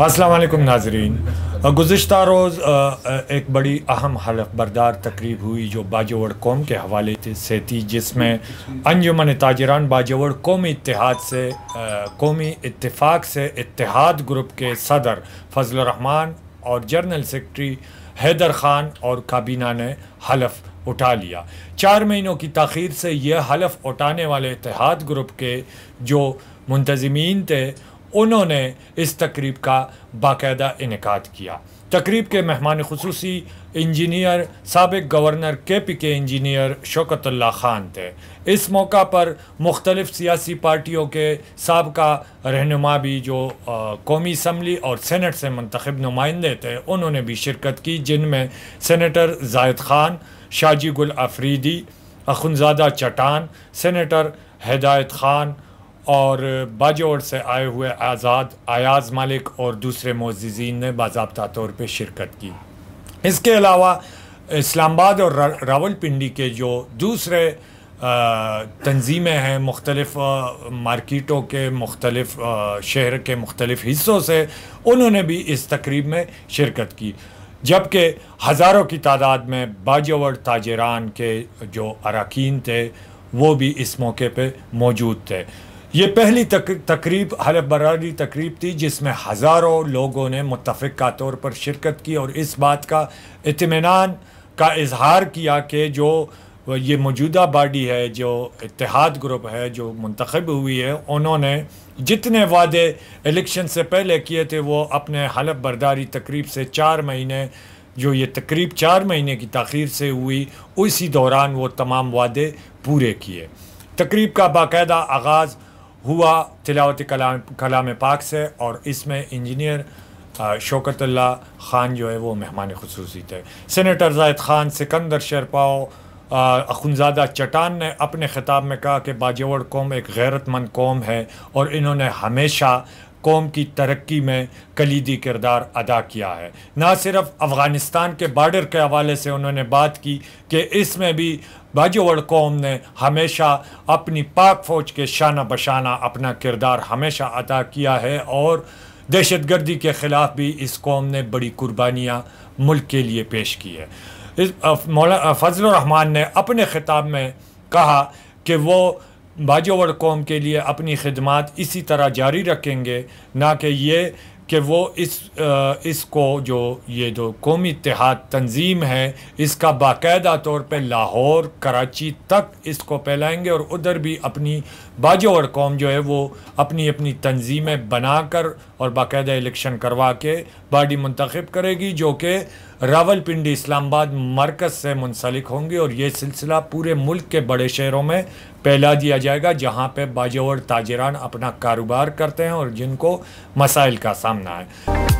असलम नाजरीन गुज्त रोज़ एक बड़ी अहम हलफ बरदार तकरीब हुई जो बाजोड़ कौम के हवाले से थी जिसमें अंजुमन ताजरान बाजोड़ कौमी इतिहाद से कौमी इतफाक़ से इतिहाद ग्रुप के सदर फजल रहमान और जनरल सेक्रटरी हैदर ख़ान और काबीना ने हलफ उठा लिया चार महीनों की तखीर से यह हलफ उठाने वाले इतिहाद ग्रुप के जो मुंतजमीन थे उन्होंने इस तकरीब का बाकायदा इनका किया तकरीब के मेहमान खसूसी इंजीनियर सबक गवर्नर के पी के इंजीनियर शौकतल्ला ख़ान थे इस मौका पर मुख्तलिफ़ सियासी पार्टियों के सबका रहनुमा भी जो कौमी इसम्बली और सैनट से मंतखब नुमाइंदे थे उन्होंने भी शिरकत की जिनमें सैनटर जायद ख़ान शाजी गुल अफरीदी अखुनजादा चटान सैनटर हिदायत ख़ान और बाजौर से आए हुए आज़ाद अयाज मालिक और दूसरे मोजीन ने बाबा तौर पर शिरकत की इसके अलावा इस्लामाबाद और रावल रावलपिंडी के जो दूसरे तंजीमें हैं मुख्तलफ़ मार्किटों के मुख्तलफ़ शहर के मुख्तलिफ हिस्सों से उन्होंने भी इस तकरीब में शिरकत की जबकि हज़ारों की तादाद में बाजवर ताजरान के जो अरकान थे वो भी इस मौके पर मौजूद थे ये पहली तक, तकरीब हलफ बरारी तकरीब थी जिसमें हज़ारों लोगों ने मुतफ़ा तौर पर शिरकत की और इस बात का इतमान का इजहार किया कि जो ये मौजूदा बाडी है जो इतिहाद ग्रुप है जो मंतखब हुई है उन्होंने जितने वादे इलेक्शन से पहले किए थे वो अपने हलफ बरदारी तकरीब से चार महीने जो ये तकरीब चार महीने की तखीर से हुई उसी दौरान वो तमाम वादे पूरे किए तकरीब का बाकायदा आगाज़ हुआ तिलावत कलाम कलाम पाक से और इसमें इंजीनियर शौकतल्ला ख़ान जो है वो मेहमान खसूसी थे सेनेटर जायद ख़ान सिकंदर शेरपाओ अखुनजादा चटान ने अपने ख़िताब में कहा कि बाजेवड़ कौम एक गैरतमंद कौम है और इन्होंने हमेशा कौम की तरक्की में कलीदी किरदार अदा किया है ना सिर्फ अफ़गानिस्तान के बार्डर के हवाले से उन्होंने बात की कि इसमें भी बाजोड़ कौम ने हमेशा अपनी पाक फ़ौज के शाना बशाना अपना किरदार हमेशा अदा किया है और दहशत गर्दी के ख़िलाफ़ भी इस कौम ने बड़ी कुर्बानियाँ मुल्क के लिए पेश की है इस मौला फजल रहमान ने अपने ख़िताब में कहा कि वो बाजोवर कौम के लिए अपनी खदमात इसी तरह जारी रखेंगे ना कि ये कि वो इस इसको जो ये जो कौमी इतिहाद तंजीम है इसका बाकायदा तौर पे लाहौर कराची तक इसको फैलाएंगे और उधर भी अपनी बाजो और कौम जो है वो अपनी अपनी तंजीमें बनाकर और बाकायदा इलेक्शन करवा के बाडी मंतखब करेगी जो कि रावलपिंडी इस्लामाबाद मरकज़ से मुंसलिक होंगी और ये सिलसिला पूरे मुल्क के बड़े शहरों में फैला दिया जाएगा जहाँ पे बाजे और ताजरान अपना कारोबार करते हैं और जिनको मसाइल का सामना है